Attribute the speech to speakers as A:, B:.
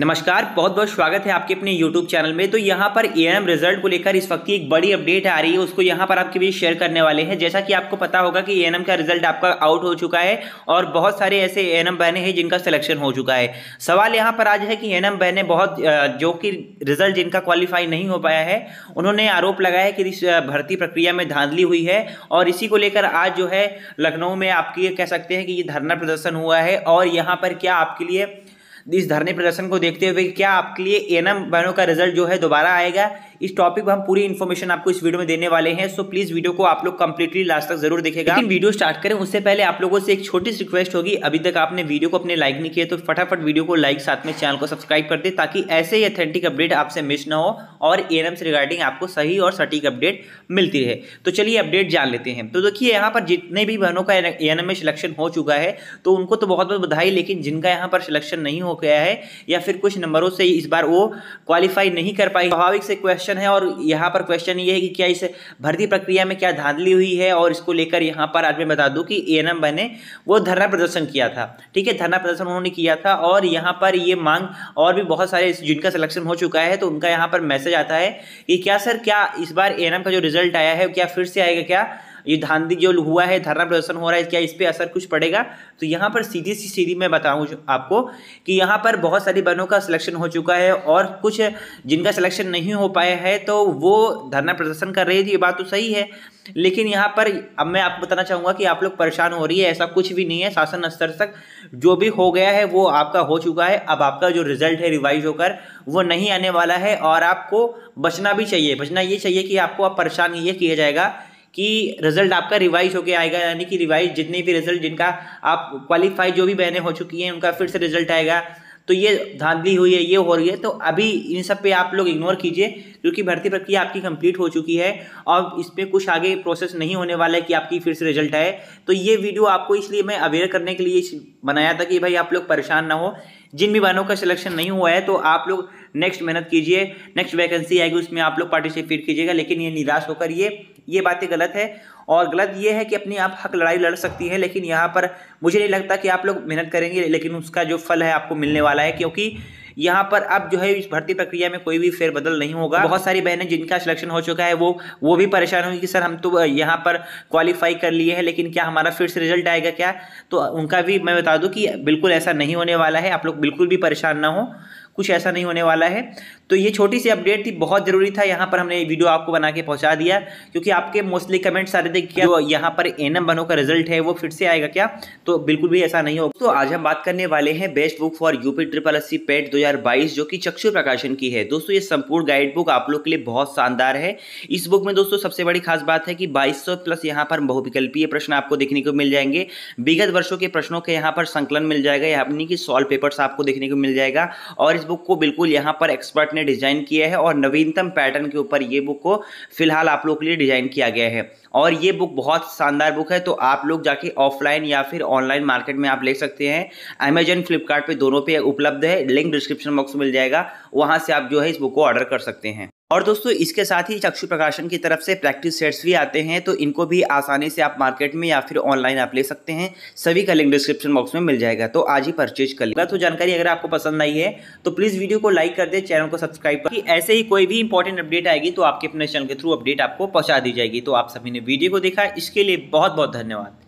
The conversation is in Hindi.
A: नमस्कार बहुत बहुत स्वागत है आपके अपने YouTube चैनल में तो यहाँ पर ए रिजल्ट को लेकर इस वक्त की एक बड़ी अपडेट आ रही है उसको यहाँ पर आपके बीच शेयर करने वाले हैं जैसा कि आपको पता होगा कि ए का रिजल्ट आपका आउट हो चुका है और बहुत सारे ऐसे एएनएम बहने हैं जिनका सिलेक्शन हो चुका है सवाल यहाँ पर आज है कि ए बहने बहुत जो कि रिजल्ट जिनका क्वालिफाई नहीं हो पाया है उन्होंने आरोप लगाया है कि इस भर्ती प्रक्रिया में धांधली हुई है और इसी को लेकर आज जो है लखनऊ में आपकी कह सकते हैं कि ये धरना प्रदर्शन हुआ है और यहाँ पर क्या आपके लिए इस धरने प्रदर्शन को देखते हुए क्या आपके लिए एनएम बहनों का रिजल्ट जो है दोबारा आएगा इस टॉपिक पर हम पूरी इन्फॉर्मेशन आपको इस वीडियो में देने वाले हैं सो प्लीज वीडियो को आप लोग कंप्लीटली लास्ट तक जरूर देखेगा लेकिन वीडियो स्टार्ट करें उससे पहले आप लोगों से एक छोटी सी रिक्वेस्ट होगी अभी तक आपने वीडियो को अपने लाइक नहीं किया तो फटाफट वीडियो को लाइक साथ में चैनल को सब्सक्राइब कर दे ताकि ऐसे ही अथेंटिक अपडेट आपसे मिस न हो और ए से रिगार्डिंग आपको सही और सटीक अपडेट मिलती रहे तो चलिए अपडेट जान लेते हैं तो देखिए यहाँ पर जितने भी बहनों का ए में सिलेक्शन हो चुका है तो उनको तो बहुत बहुत बधाई लेकिन जिनका यहाँ पर सिलेक्शन नहीं हो गया है या फिर कुछ नंबरों से इस बार वो क्वालिफाई नहीं कर पाई स्वाभाविक से क्वेश्चन क्वेश्चन है और यहाँ पर क्वेश्चन ये है कि क्या इस भर्ती प्रक्रिया में क्या धांधली हुई है और इसको लेकर यहाँ पर आज मैं बता दूँ कि ए बने वो धरना प्रदर्शन किया था ठीक है धरना प्रदर्शन उन्होंने किया था और यहाँ पर ये मांग और भी बहुत सारे जिनका सिलेक्शन हो चुका है तो उनका यहाँ पर मैसेज आता है कि क्या सर क्या इस बार ए का जो रिजल्ट आया है क्या फिर से आएगा क्या ये धांधी जो हुआ है धरना प्रदर्शन हो रहा है क्या इस पर असर कुछ पड़ेगा तो यहाँ पर सीधी सी सीधी मैं बताऊँ आपको कि यहाँ पर बहुत सारी बनों का सिलेक्शन हो चुका है और कुछ जिनका सिलेक्शन नहीं हो पाया है तो वो धरना प्रदर्शन कर रही थी ये बात तो सही है लेकिन यहाँ पर अब मैं आपको बताना चाहूँगा कि आप लोग परेशान हो रही है ऐसा कुछ भी नहीं है शासन स्तर तक जो भी हो गया है वो आपका हो चुका है अब आपका जो रिजल्ट है रिवाइज होकर वो नहीं आने वाला है और आपको बचना भी चाहिए बचना ये चाहिए कि आपको अब आप परेशान ये किया जाएगा कि रिजल्ट आपका रिवाइज होके आएगा यानी कि रिवाइज जितने भी रिजल्ट जिनका आप क्वालिफाई जो भी बहनें हो चुकी हैं उनका फिर से रिजल्ट आएगा तो ये धांधली हुई है ये हो रही है तो अभी इन सब पे आप लोग इग्नोर कीजिए क्योंकि भर्ती प्रक्रिया आपकी कंप्लीट हो चुकी है और इस पर कुछ आगे प्रोसेस नहीं होने वाला है कि आपकी फिर से रिजल्ट आए तो ये वीडियो आपको इसलिए मैं अवेयर करने के लिए बनाया था कि भाई आप लोग परेशान ना हो जिन भी बहनों का सिलेक्शन नहीं हुआ है तो आप लोग नेक्स्ट मेहनत कीजिए नेक्स्ट वैकेंसी आएगी उसमें आप लोग पार्टिसिपेट कीजिएगा लेकिन ये निराश होकर ये ये बातें गलत है और गलत ये है कि अपनी आप हक लड़ाई लड़ सकती हैं लेकिन यहाँ पर मुझे नहीं लगता कि आप लोग मेहनत करेंगे लेकिन उसका जो फल है आपको मिलने वाला है क्योंकि यहाँ पर अब जो है इस भर्ती प्रक्रिया में कोई भी फेरबदल नहीं होगा बहुत सारी बहनें जिनका सिलेक्शन हो चुका है वो वो भी परेशान होंगी कि सर हम तो यहाँ पर क्वालिफाई कर लिए हैं लेकिन क्या हमारा फिर से रिजल्ट आएगा क्या तो उनका भी मैं बता दूँ कि बिल्कुल ऐसा नहीं होने वाला है आप लोग बिल्कुल भी परेशान ना हो कुछ ऐसा नहीं होने वाला है तो ये छोटी सी अपडेट थी बहुत ज़रूरी था यहाँ पर हमने ये वीडियो आपको बना के पहुँचा दिया क्योंकि आपके मोस्टली कमेंट सारे थे क्या जो यहाँ पर एन एम बनो का रिजल्ट है वो फिर से आएगा क्या तो बिल्कुल भी ऐसा नहीं होगा तो आज हम बात करने वाले हैं best book for UP triple S PET दो जो कि चक्षु प्रकाशन की है दोस्तों ये संपूर्ण गाइड बुक आप लोग के लिए बहुत शानदार है इस बुक में दोस्तों सबसे बड़ी खास बात है कि बाईस प्लस यहाँ पर बहुविकल्पीय प्रश्न आपको देखने को मिल जाएंगे विगत वर्षों के प्रश्नों के यहाँ पर संकलन मिल जाएगा यानी कि सॉल्व पेपर्स आपको देखने को मिल जाएगा और बुक को बिल्कुल यहाँ पर एक्सपर्ट ने डिजाइन किया है और नवीनतम पैटर्न के ऊपर ये बुक को फिलहाल आप लोग के लिए डिजाइन किया गया है और ये बुक बहुत शानदार बुक है तो आप लोग जाके ऑफलाइन या फिर ऑनलाइन मार्केट में आप ले सकते हैं अमेजन फ्लिपकार्ट दोनों पे उपलब्ध है लिंक डिस्क्रिप्शन बॉक्स में मिल जाएगा वहाँ से आप जो है इस बुक को ऑर्डर कर सकते हैं और दोस्तों इसके साथ ही चक्षु प्रकाशन की तरफ से प्रैक्टिस सेट्स भी आते हैं तो इनको भी आसानी से आप मार्केट में या फिर ऑनलाइन आप ले सकते हैं सभी का लिंक डिस्क्रिप्शन बॉक्स में मिल जाएगा तो आज ही परचेज कर लेगा तो जानकारी अगर आपको पसंद आई है तो प्लीज़ वीडियो को लाइक कर दे चैनल को सब्सक्राइब कर ऐसे ही कोई भी इंपॉर्टेंट अपडेट आएगी तो आपके अपने चैनल के थ्रू अपडेट आपको पहुँचा दी जाएगी तो आप सभी ने वीडियो को देखा इसके लिए बहुत बहुत धन्यवाद